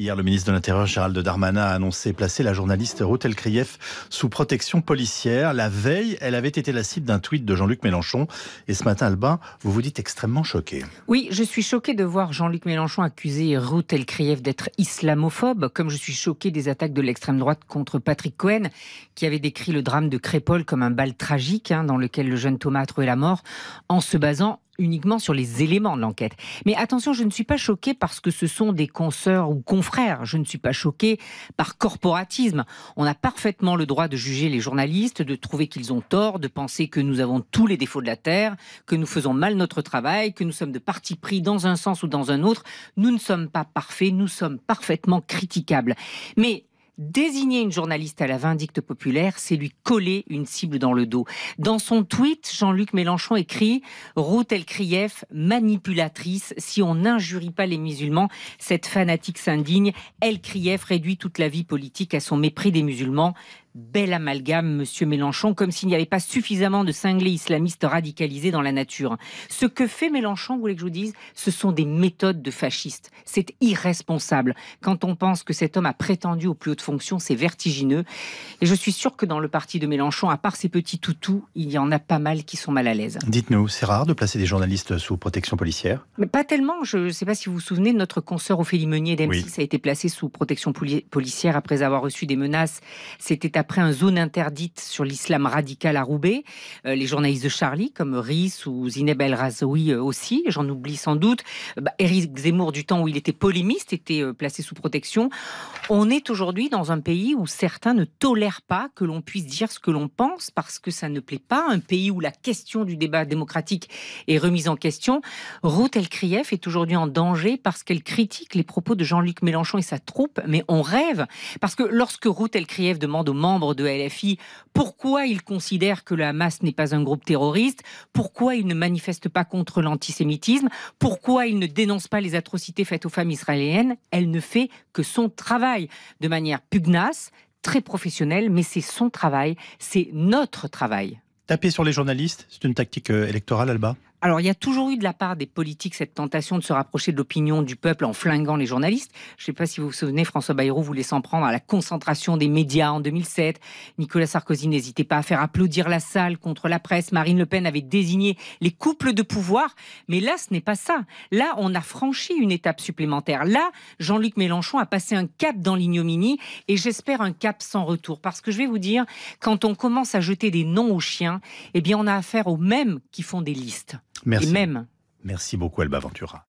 Hier, le ministre de l'Intérieur, Gérald Darmanin, a annoncé placer la journaliste Ruth Krief sous protection policière. La veille, elle avait été la cible d'un tweet de Jean-Luc Mélenchon. Et ce matin, Albin, vous vous dites extrêmement choqué. Oui, je suis choqué de voir Jean-Luc Mélenchon accuser Ruth Krief d'être islamophobe, comme je suis choqué des attaques de l'extrême droite contre Patrick Cohen, qui avait décrit le drame de Crépole comme un bal tragique hein, dans lequel le jeune Thomas a trouvé la mort, en se basant uniquement sur les éléments de l'enquête. Mais attention, je ne suis pas choquée parce que ce sont des consoeurs ou confrères. Je ne suis pas choquée par corporatisme. On a parfaitement le droit de juger les journalistes, de trouver qu'ils ont tort, de penser que nous avons tous les défauts de la Terre, que nous faisons mal notre travail, que nous sommes de parti pris dans un sens ou dans un autre. Nous ne sommes pas parfaits, nous sommes parfaitement critiquables. Mais Désigner une journaliste à la vindicte populaire, c'est lui coller une cible dans le dos. Dans son tweet, Jean-Luc Mélenchon écrit Route el Krief, manipulatrice, si on n'injurie pas les musulmans, cette fanatique s'indigne. Krief réduit toute la vie politique à son mépris des musulmans. Bel amalgame, monsieur Mélenchon, comme s'il n'y avait pas suffisamment de cinglés islamistes radicalisés dans la nature. Ce que fait Mélenchon, vous voulez que je vous dise, ce sont des méthodes de fascistes. C'est irresponsable. Quand on pense que cet homme a prétendu aux plus hautes fonctions, c'est vertigineux. Et je suis sûr que dans le parti de Mélenchon, à part ses petits toutous, il y en a pas mal qui sont mal à l'aise. Dites-nous, c'est rare de placer des journalistes sous protection policière Mais pas tellement. Je ne sais pas si vous vous souvenez, notre consoeur Ophélie Meunier d'M6 a été placé sous protection policière après avoir reçu des menaces. C'était après un zone interdite sur l'islam radical à Roubaix. Euh, les journalistes de Charlie, comme Rice ou Zineb El Razoui euh, aussi, j'en oublie sans doute. Bah, Zemmour, du temps où il était polémiste, était euh, placé sous protection. On est aujourd'hui dans un pays où certains ne tolèrent pas que l'on puisse dire ce que l'on pense parce que ça ne plaît pas. Un pays où la question du débat démocratique est remise en question. Ruth krief est aujourd'hui en danger parce qu'elle critique les propos de Jean-Luc Mélenchon et sa troupe, mais on rêve. Parce que lorsque Ruth Elkrieff demande au de LFI pourquoi il considère que le Hamas n'est pas un groupe terroriste, pourquoi il ne manifeste pas contre l'antisémitisme, pourquoi il ne dénonce pas les atrocités faites aux femmes israéliennes. Elle ne fait que son travail de manière pugnace, très professionnelle, mais c'est son travail, c'est notre travail. Taper sur les journalistes, c'est une tactique euh, électorale, Alba alors, il y a toujours eu de la part des politiques cette tentation de se rapprocher de l'opinion du peuple en flinguant les journalistes. Je ne sais pas si vous vous souvenez, François Bayrou voulait s'en prendre à la concentration des médias en 2007. Nicolas Sarkozy n'hésitait pas à faire applaudir la salle contre la presse. Marine Le Pen avait désigné les couples de pouvoir. Mais là, ce n'est pas ça. Là, on a franchi une étape supplémentaire. Là, Jean-Luc Mélenchon a passé un cap dans l'ignominie et j'espère un cap sans retour. Parce que je vais vous dire, quand on commence à jeter des noms aux chiens, eh bien, on a affaire aux mêmes qui font des listes. Merci. même. Merci beaucoup, Alba Ventura.